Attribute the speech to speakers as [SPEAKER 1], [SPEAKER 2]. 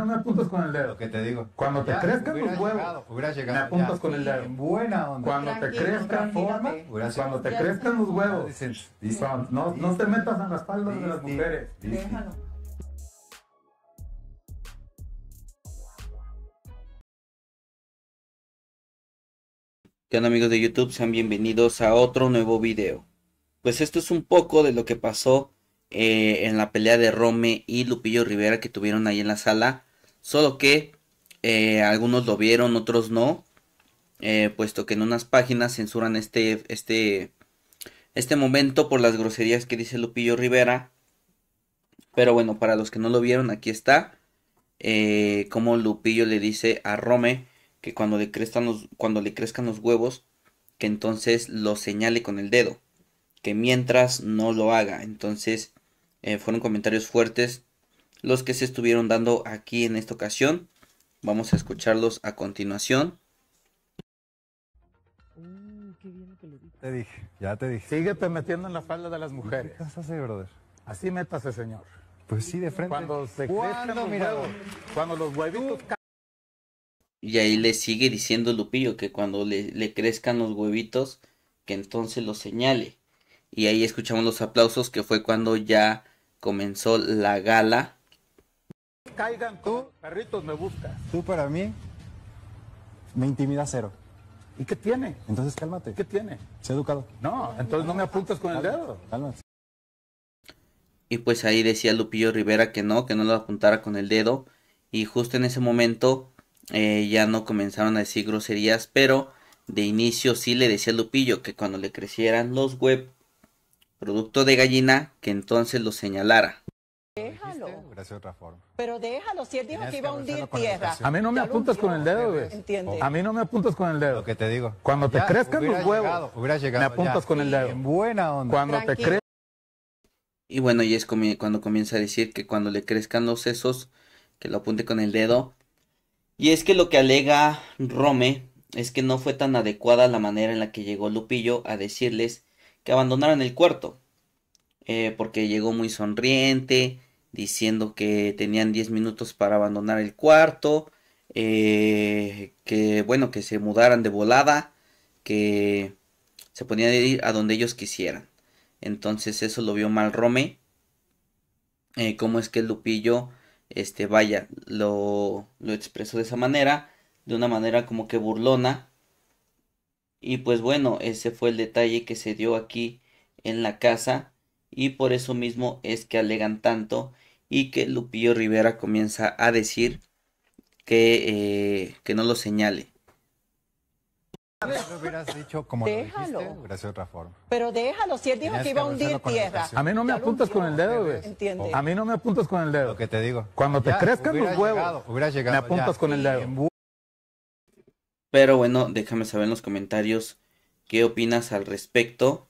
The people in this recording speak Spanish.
[SPEAKER 1] no me apuntas con el dedo. Que te digo. Cuando te crezcan los huevos, me apuntas con el dedo. buena onda. Cuando te crezcan, forma, cuando te crezcan los huevos. no, no te metas en las palmas de las mujeres. Déjalo.
[SPEAKER 2] ¿Qué onda amigos de YouTube? Sean bienvenidos a otro nuevo video. Pues esto es un poco de lo que pasó eh, en la pelea de Rome y Lupillo Rivera que tuvieron ahí en la sala Solo que eh, algunos lo vieron, otros no. Eh, puesto que en unas páginas censuran este, este, este momento por las groserías que dice Lupillo Rivera. Pero bueno, para los que no lo vieron, aquí está. Eh, como Lupillo le dice a Rome que cuando le, crezcan los, cuando le crezcan los huevos, que entonces lo señale con el dedo. Que mientras no lo haga. Entonces fueron comentarios fuertes los que se estuvieron dando aquí en esta ocasión. Vamos a escucharlos a continuación.
[SPEAKER 1] te dije, ya te dije. Síguete metiendo en la falda de las mujeres. así, señor. Pues sí, de frente. Cuando se huevitos
[SPEAKER 2] Y ahí le sigue diciendo Lupillo que cuando le, le crezcan los huevitos, que entonces los señale. Y ahí escuchamos los aplausos que fue cuando ya comenzó la gala
[SPEAKER 1] caigan tú, perritos me buscas. Tú para mí me intimida cero. ¿Y qué tiene? Entonces cálmate. ¿Qué tiene? Sé educado. No, entonces no me apuntas con el dedo.
[SPEAKER 2] Y pues ahí decía Lupillo Rivera que no, que no lo apuntara con el dedo. Y justo en ese momento eh, ya no comenzaron a decir groserías, pero de inicio sí le decía Lupillo que cuando le crecieran los web producto de gallina, que entonces lo señalara.
[SPEAKER 1] Déjalo. Gracias otra forma. Pero déjalo, si él dijo que iba a hundir tierra. A mí no me apuntas con el dedo, güey. A
[SPEAKER 2] mí no me apuntas con el dedo. que te digo.
[SPEAKER 1] Cuando te crezcan los huevos, hubiera llegado, me apuntas con el dedo. En buena onda. Cuando te crezcan.
[SPEAKER 2] Y bueno, y es cuando comienza a decir que cuando le crezcan los sesos, que lo apunte con el dedo. Y es que lo que alega Rome es que no fue tan adecuada la manera en la que llegó Lupillo a decirles que abandonaran el cuarto. Eh, porque llegó muy sonriente, diciendo que tenían 10 minutos para abandonar el cuarto, eh, que bueno, que se mudaran de volada, que se ponían a ir a donde ellos quisieran. Entonces eso lo vio mal Rome. Como eh, cómo es que el Lupillo, este, vaya, lo, lo expresó de esa manera, de una manera como que burlona. Y pues bueno, ese fue el detalle que se dio aquí en la casa y por eso mismo es que alegan tanto y que Lupillo Rivera comienza a decir que, eh, que no lo señale.
[SPEAKER 1] déjalo. Pero déjalo, si él dijo que iba a hundir tierra. A mí no me apuntas con el dedo, güey. A mí no me apuntas con el dedo. Lo te digo. Cuando te crezcan los huevos, llegado, me apuntas con el dedo.
[SPEAKER 2] Pero bueno, déjame saber en los comentarios qué opinas al respecto.